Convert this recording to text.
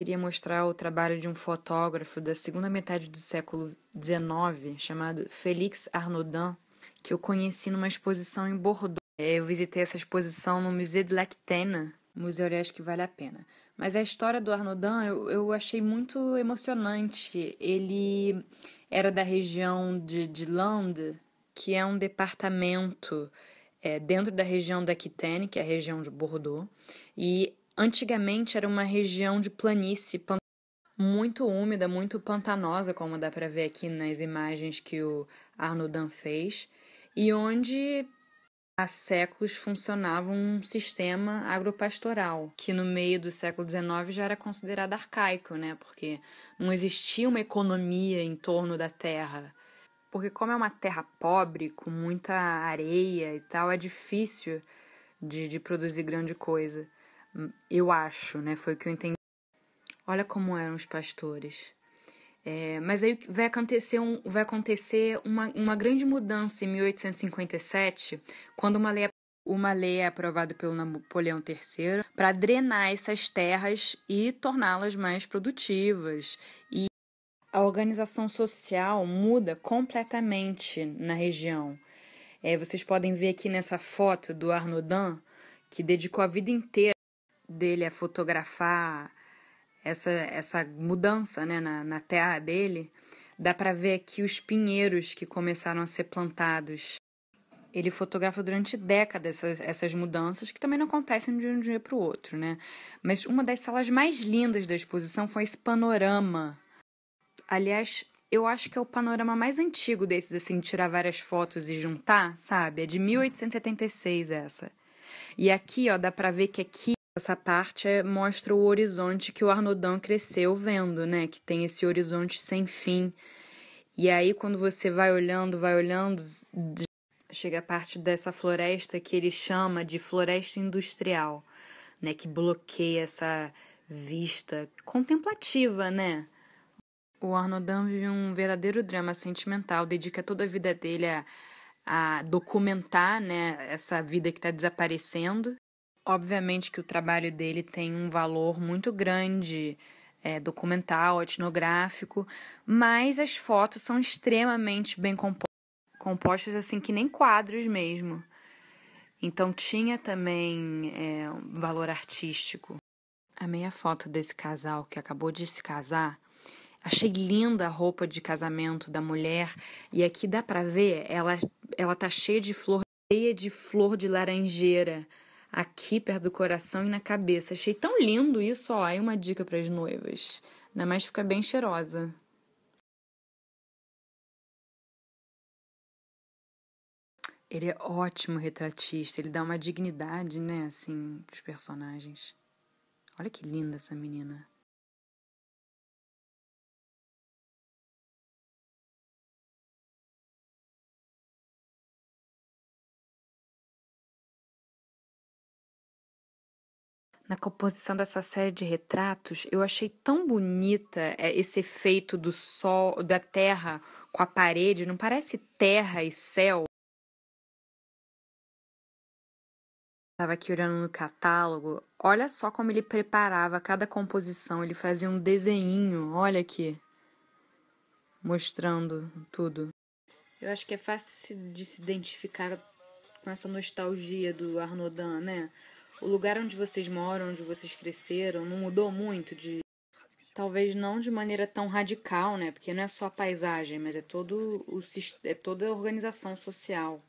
queria mostrar o trabalho de um fotógrafo da segunda metade do século XIX, chamado Félix Arnaudin, que eu conheci numa exposição em Bordeaux. É, eu visitei essa exposição no Musée de l'Actena, museu aliás que vale a pena. Mas a história do Arnaudin eu, eu achei muito emocionante. Ele era da região de, de Lande, que é um departamento é, dentro da região da Aquitaine, que é a região de Bordeaux, e Antigamente era uma região de planície muito úmida, muito pantanosa, como dá para ver aqui nas imagens que o Arnudan fez, e onde há séculos funcionava um sistema agropastoral, que no meio do século XIX já era considerado arcaico, né? Porque não existia uma economia em torno da terra. Porque como é uma terra pobre, com muita areia e tal, é difícil de, de produzir grande coisa. Eu acho, né? Foi o que eu entendi. Olha como eram os pastores. É, mas aí vai acontecer, um, vai acontecer uma, uma grande mudança em 1857, quando uma lei, é, uma lei é aprovada pelo Napoleão III para drenar essas terras e torná-las mais produtivas. E a organização social muda completamente na região. É, vocês podem ver aqui nessa foto do Arnaudin, que dedicou a vida inteira dele a é fotografar essa, essa mudança né, na, na terra dele, dá para ver aqui os pinheiros que começaram a ser plantados. Ele fotografa durante décadas essas, essas mudanças, que também não acontecem de um dia para o outro, né? Mas uma das salas mais lindas da exposição foi esse panorama. Aliás, eu acho que é o panorama mais antigo desses, assim, de tirar várias fotos e juntar, sabe? É de 1876 essa. E aqui, ó, dá pra ver que aqui essa parte é, mostra o horizonte que o Arnodão cresceu vendo, né? Que tem esse horizonte sem fim. E aí, quando você vai olhando, vai olhando, chega a parte dessa floresta que ele chama de floresta industrial, né? Que bloqueia essa vista contemplativa, né? O Arnodão vive um verdadeiro drama sentimental, dedica toda a vida dele a, a documentar né, essa vida que está desaparecendo. Obviamente que o trabalho dele tem um valor muito grande, é, documental, etnográfico, mas as fotos são extremamente bem compostas, compostas assim que nem quadros mesmo. Então tinha também é, um valor artístico. A meia foto desse casal que acabou de se casar, achei linda a roupa de casamento da mulher e aqui dá para ver, ela ela tá cheia de flor, cheia de flor de laranjeira aqui perto do coração e na cabeça. Achei tão lindo isso, ó, aí uma dica para as noivas. Ainda mais fica bem cheirosa. Ele é ótimo retratista, ele dá uma dignidade, né, assim, pros personagens. Olha que linda essa menina. na composição dessa série de retratos, eu achei tão bonita é, esse efeito do sol, da terra com a parede, não parece terra e céu. Estava aqui olhando no catálogo, olha só como ele preparava cada composição, ele fazia um desenho, olha aqui, mostrando tudo. Eu acho que é fácil de se identificar com essa nostalgia do Arnaudin, né? O lugar onde vocês moram, onde vocês cresceram, não mudou muito de talvez não de maneira tão radical, né? Porque não é só a paisagem, mas é todo o é toda a organização social.